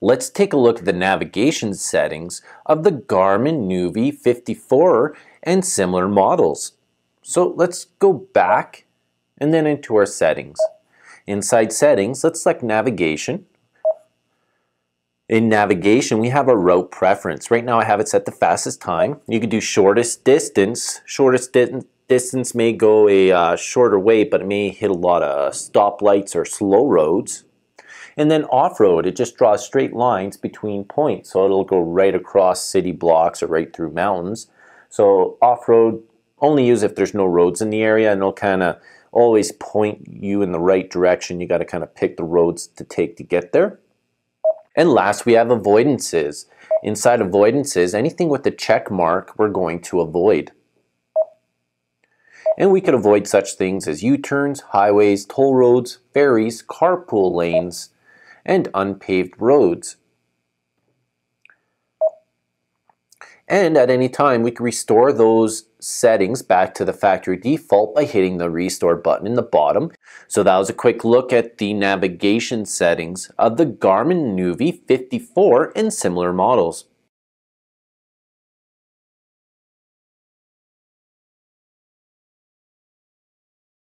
Let's take a look at the navigation settings of the Garmin Nuvi 54 and similar models. So let's go back and then into our settings. Inside settings, let's select navigation. In navigation, we have a route preference. Right now I have it set to fastest time. You could do shortest distance. Shortest di distance may go a uh, shorter way, but it may hit a lot of stoplights or slow roads. And then off-road, it just draws straight lines between points. So it'll go right across city blocks or right through mountains. So off-road, only use if there's no roads in the area and it'll kind of always point you in the right direction. You got to kind of pick the roads to take to get there. And last, we have avoidances. Inside avoidances, anything with a check mark, we're going to avoid. And we could avoid such things as U-turns, highways, toll roads, ferries, carpool lanes, and unpaved roads. And at any time, we can restore those settings back to the factory default by hitting the restore button in the bottom. So that was a quick look at the navigation settings of the Garmin Nuvi 54 and similar models.